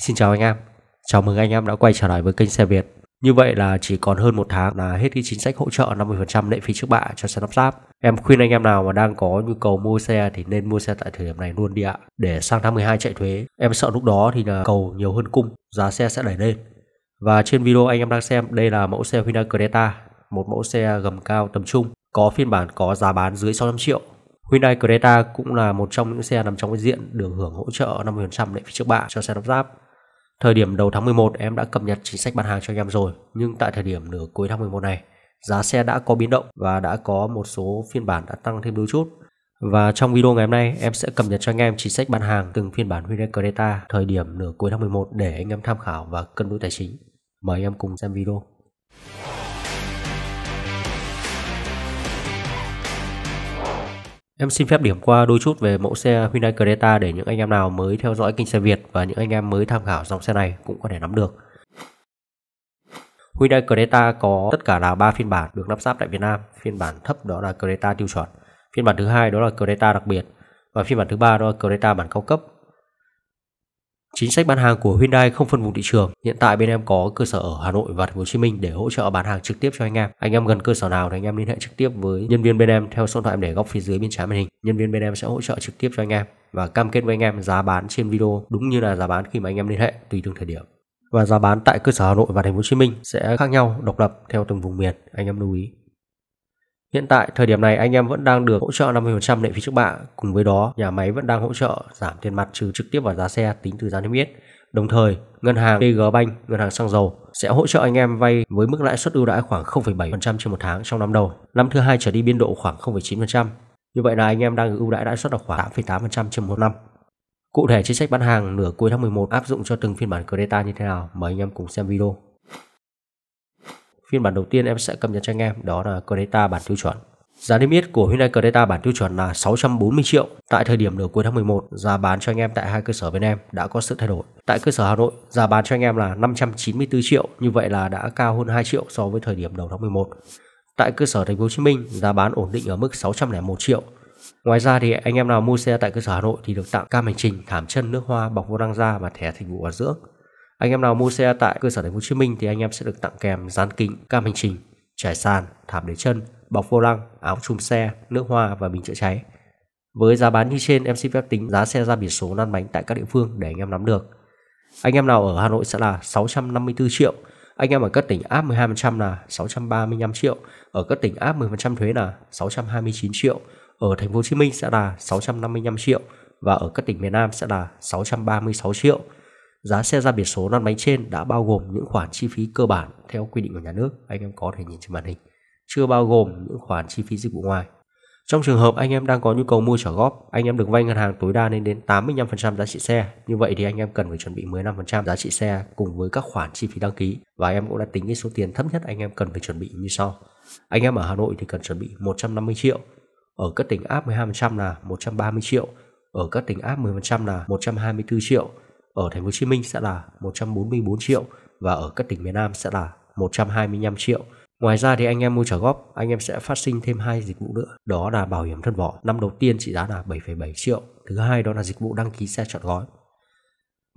Xin chào anh em, chào mừng anh em đã quay trở lại với kênh Xe Việt. Như vậy là chỉ còn hơn một tháng là hết cái chính sách hỗ trợ 50% lệ phí trước bạ cho xe lắp ráp Em khuyên anh em nào mà đang có nhu cầu mua xe thì nên mua xe tại thời điểm này luôn đi ạ. Để sang tháng 12 chạy thuế, em sợ lúc đó thì là cầu nhiều hơn cung, giá xe sẽ đẩy lên. Và trên video anh em đang xem, đây là mẫu xe Hyundai Creta, một mẫu xe gầm cao tầm trung, có phiên bản có giá bán dưới 600 triệu Hyundai Creta cũng là một trong những xe nằm trong cái diện được hưởng hỗ trợ 50% lệ phí trước bạ cho xe lắp ráp. Thời điểm đầu tháng 11 em đã cập nhật chính sách bán hàng cho anh em rồi, nhưng tại thời điểm nửa cuối tháng 11 này, giá xe đã có biến động và đã có một số phiên bản đã tăng thêm đôi chút. Và trong video ngày hôm nay, em sẽ cập nhật cho anh em chính sách bán hàng từng phiên bản Hyundai Creta thời điểm nửa cuối tháng 11 để anh em tham khảo và cân đối tài chính. Mời anh em cùng xem video. Em xin phép điểm qua đôi chút về mẫu xe Hyundai Creta để những anh em nào mới theo dõi kênh xe Việt và những anh em mới tham khảo dòng xe này cũng có thể nắm được. Hyundai Creta có tất cả là 3 phiên bản được lắp ráp tại Việt Nam. Phiên bản thấp đó là Creta tiêu chuẩn, phiên bản thứ hai đó là Creta đặc biệt và phiên bản thứ ba đó là Creta bản cao cấp Chính sách bán hàng của Hyundai không phân vùng thị trường. Hiện tại bên em có cơ sở ở Hà Nội và Thành phố Hồ Chí Minh để hỗ trợ bán hàng trực tiếp cho anh em. Anh em gần cơ sở nào thì anh em liên hệ trực tiếp với nhân viên bên em theo số điện thoại em để góc phía dưới bên trái màn hình. Nhân viên bên em sẽ hỗ trợ trực tiếp cho anh em và cam kết với anh em giá bán trên video đúng như là giá bán khi mà anh em liên hệ tùy từng thời điểm và giá bán tại cơ sở Hà Nội và Thành phố Hồ Chí Minh sẽ khác nhau độc lập theo từng vùng miền anh em lưu ý Hiện tại thời điểm này anh em vẫn đang được hỗ trợ 50% lệ phí trước bạ, cùng với đó nhà máy vẫn đang hỗ trợ giảm tiền mặt trừ trực tiếp vào giá xe tính từ giá niêm yết. Đồng thời, ngân hàng PG Bank, ngân hàng xăng dầu sẽ hỗ trợ anh em vay với mức lãi suất ưu đãi khoảng 0,7% trên một tháng trong năm đầu. Năm thứ hai trở đi biên độ khoảng 0,9%. Như vậy là anh em đang ưu đãi lãi suất là khoảng 8,8% trên một năm. Cụ thể chính sách bán hàng nửa cuối tháng 11 áp dụng cho từng phiên bản Creta như thế nào mời anh em cùng xem video. Phiên bản đầu tiên em sẽ cập nhật cho anh em đó là Creta bản tiêu chuẩn. Giá niêm yết của Hyundai Creta bản tiêu chuẩn là 640 triệu. Tại thời điểm nửa cuối tháng 11, giá bán cho anh em tại hai cơ sở bên em đã có sự thay đổi. Tại cơ sở Hà Nội, giá bán cho anh em là 594 triệu, như vậy là đã cao hơn 2 triệu so với thời điểm đầu tháng 11. Tại cơ sở Thành phố Hồ Chí Minh, giá bán ổn định ở mức 601 triệu. Ngoài ra thì anh em nào mua xe tại cơ sở Hà Nội thì được tặng cam hành trình, thảm chân, nước hoa, bọc vô răng da và thẻ dịch vụ bảo dưỡng. Anh em nào mua xe tại cơ sở thành phố Hồ Chí Minh thì anh em sẽ được tặng kèm dán kính, cam hành trình, trải sàn, thảm để chân, bọc vô lăng, áo chùm xe, nước hoa và bình chữa cháy. Với giá bán như trên, em xin phép tính giá xe ra biển số lăn bánh tại các địa phương để anh em nắm được. Anh em nào ở Hà Nội sẽ là 654 triệu, anh em ở các tỉnh áp 12% là 635 triệu, ở các tỉnh áp 10% thuế là 629 triệu, ở thành phố Hồ Chí Minh sẽ là 655 triệu và ở các tỉnh miền Nam sẽ là 636 triệu. Giá xe ra biển số lăn bánh trên đã bao gồm những khoản chi phí cơ bản theo quy định của nhà nước, anh em có thể nhìn trên màn hình, chưa bao gồm những khoản chi phí dịch vụ ngoài. Trong trường hợp anh em đang có nhu cầu mua trả góp, anh em được vay ngân hàng tối đa lên đến 85% giá trị xe. Như vậy thì anh em cần phải chuẩn bị 15% giá trị xe cùng với các khoản chi phí đăng ký và em cũng đã tính cái số tiền thấp nhất anh em cần phải chuẩn bị như sau. Anh em ở Hà Nội thì cần chuẩn bị 150 triệu, ở các tỉnh áp 12% là 130 triệu, ở các tỉnh áp 10% là 124 triệu ở thành phố Hồ Chí Minh sẽ là 144 triệu và ở các tỉnh miền Nam sẽ là 125 triệu. Ngoài ra thì anh em mua trả góp, anh em sẽ phát sinh thêm hai dịch vụ nữa, đó là bảo hiểm thân vỏ. Năm đầu tiên trị giá là 7,7 triệu, thứ hai đó là dịch vụ đăng ký xe chọn gói.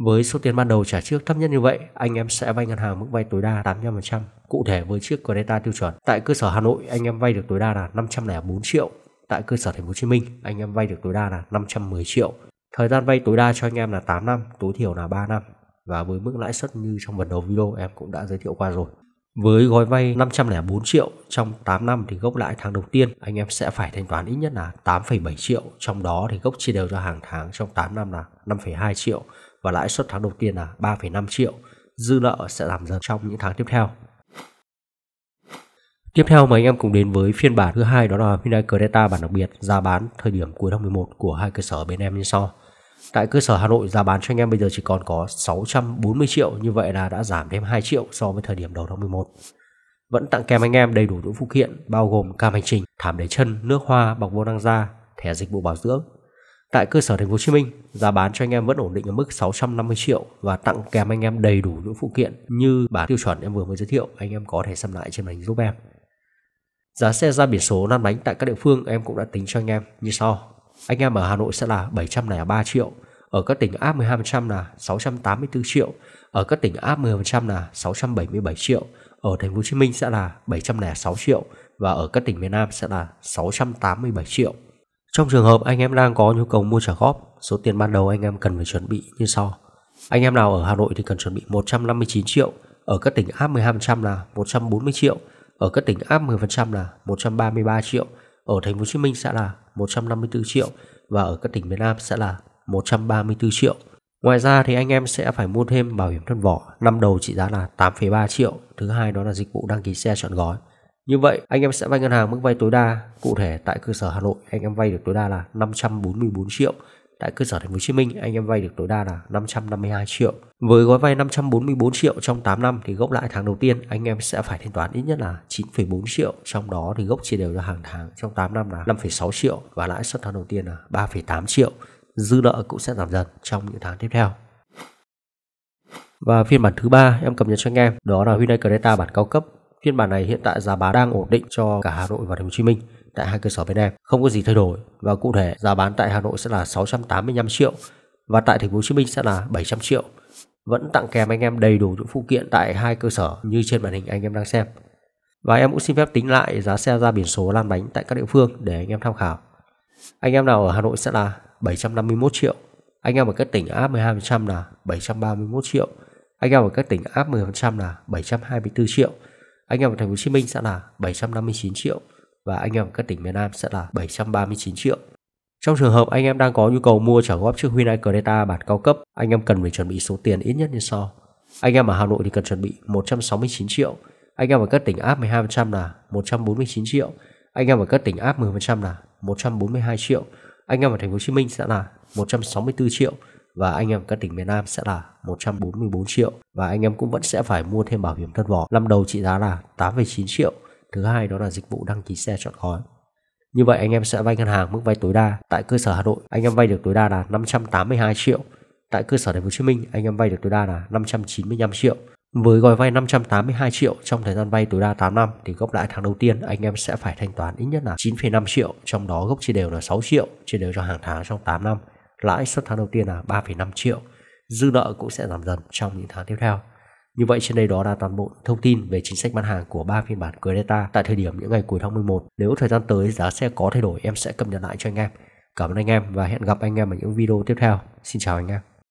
Với số tiền ban đầu trả trước thấp nhất như vậy, anh em sẽ vay ngân hàng mức vay tối đa 85%, cụ thể với chiếc Creta tiêu chuẩn. Tại cơ sở Hà Nội, anh em vay được tối đa là 504 triệu, tại cơ sở Thành phố Hồ Chí Minh, anh em vay được tối đa là 510 triệu. Thời gian vay tối đa cho anh em là 8 năm, tối thiểu là 3 năm và với mức lãi suất như trong phần đầu video em cũng đã giới thiệu qua rồi. Với gói vay 504 triệu trong 8 năm thì gốc lãi tháng đầu tiên anh em sẽ phải thanh toán ít nhất là 8,7 triệu, trong đó thì gốc chia đều cho hàng tháng trong 8 năm là 5,2 triệu và lãi suất tháng đầu tiên là 3,5 triệu. Dư nợ sẽ giảm dần trong những tháng tiếp theo. Tiếp theo mời anh em cùng đến với phiên bản thứ hai đó là Hyundai Creta bản đặc biệt ra bán thời điểm cuối tháng 11 của hai cơ sở bên em như sau tại cơ sở Hà Nội giá bán cho anh em bây giờ chỉ còn có 640 triệu như vậy là đã giảm thêm 2 triệu so với thời điểm đầu tháng 11 vẫn tặng kèm anh em đầy đủ những phụ kiện bao gồm cam hành trình, thảm đế chân, nước hoa, bọc vô năng da, thẻ dịch vụ bảo dưỡng. Tại cơ sở Thành phố Hồ Chí Minh, giá bán cho anh em vẫn ổn định ở mức 650 triệu và tặng kèm anh em đầy đủ những phụ kiện như bản tiêu chuẩn em vừa mới giới thiệu, anh em có thể xem lại trên màn hình giúp em. Giá xe ra biển số lăn bánh tại các địa phương em cũng đã tính cho anh em như sau. Anh em ở Hà Nội sẽ là 700 này là triệu, ở các tỉnh áp 12% là 684 triệu, ở các tỉnh áp 10% là 677 triệu, ở thành phố Hồ Chí Minh sẽ là 706 triệu và ở các tỉnh miền Nam sẽ là 687 triệu. Trong trường hợp anh em đang có nhu cầu mua trả góp, số tiền ban đầu anh em cần phải chuẩn bị như sau. Anh em nào ở Hà Nội thì cần chuẩn bị 159 triệu, ở các tỉnh áp 12% là 140 triệu, ở các tỉnh áp 10% là 133 triệu, ở thành phố Hồ Chí Minh sẽ là 154 triệu và ở các tỉnh miền Nam sẽ là 134 triệu. Ngoài ra thì anh em sẽ phải mua thêm bảo hiểm thân vỏ, năm đầu trị giá là 8,3 triệu, thứ hai đó là dịch vụ đăng ký xe chọn gói. Như vậy, anh em sẽ vay ngân hàng mức vay tối đa, cụ thể tại cơ sở Hà Nội, anh em vay được tối đa là 544 triệu tại cơ sở thành phố Hồ Chí Minh anh em vay được tối đa là 552 triệu. Với gói vay 544 triệu trong 8 năm thì gốc lãi tháng đầu tiên anh em sẽ phải thanh toán ít nhất là 9,4 triệu, trong đó thì gốc chia đều cho hàng tháng trong 8 năm là 5,6 triệu và lãi suất tháng đầu tiên là 3,8 triệu. Dư nợ cũng sẽ giảm dần trong những tháng tiếp theo. Và phiên bản thứ ba em cập nhật cho anh em đó là Hyundai Creta bản cao cấp. Phiên bản này hiện tại giá bán đang ổn định cho cả Hà Nội và Thành phố Hồ Chí Minh tại hai cơ sở bên em không có gì thay đổi và cụ thể giá bán tại Hà Nội sẽ là 685 triệu và tại thành phố Hồ Chí Minh sẽ là 700 triệu. Vẫn tặng kèm anh em đầy đủ những phụ kiện tại hai cơ sở như trên màn hình anh em đang xem. Và em cũng xin phép tính lại giá xe ra biển số lăn bánh tại các địa phương để anh em tham khảo. Anh em nào ở Hà Nội sẽ là 751 triệu. Anh em ở các tỉnh áp 12% là 731 triệu. Anh em ở các tỉnh áp 10% là 724 triệu. Anh em ở thành phố Hồ Chí Minh sẽ là 759 triệu và anh em các tỉnh miền Nam sẽ là 739 triệu. Trong trường hợp anh em đang có nhu cầu mua trả góp chiếc Hyundai Creta bản cao cấp, anh em cần phải chuẩn bị số tiền ít nhất như sau. Anh em ở Hà Nội thì cần chuẩn bị 169 triệu, anh em ở các tỉnh áp 12% là 149 triệu, anh em ở các tỉnh áp 10% là 142 triệu, anh em ở thành phố Hồ Chí Minh sẽ là 164 triệu và anh em các tỉnh miền Nam sẽ là 144 triệu và anh em cũng vẫn sẽ phải mua thêm bảo hiểm thân vỏ năm đầu trị giá là 8,9 triệu thứ hai đó là dịch vụ đăng ký xe chọn gói. Như vậy anh em sẽ vay ngân hàng mức vay tối đa tại cơ sở Hà Nội, anh em vay được tối đa là 582 triệu. Tại cơ sở Thành phố Hồ Chí Minh, anh em vay được tối đa là 595 triệu. Với gói vay 582 triệu trong thời gian vay tối đa 8 năm thì gốc lãi tháng đầu tiên anh em sẽ phải thanh toán ít nhất là 9,5 triệu, trong đó gốc chia đều là 6 triệu, chia đều cho hàng tháng trong 8 năm. Lãi suất tháng đầu tiên là 3,5 triệu. Dư nợ cũng sẽ giảm dần trong những tháng tiếp theo. Như vậy trên đây đó là toàn bộ thông tin về chính sách bán hàng của ba phiên bản Creta tại thời điểm những ngày cuối tháng 11. Nếu thời gian tới giá xe có thay đổi em sẽ cập nhật lại cho anh em. Cảm ơn anh em và hẹn gặp anh em ở những video tiếp theo. Xin chào anh em.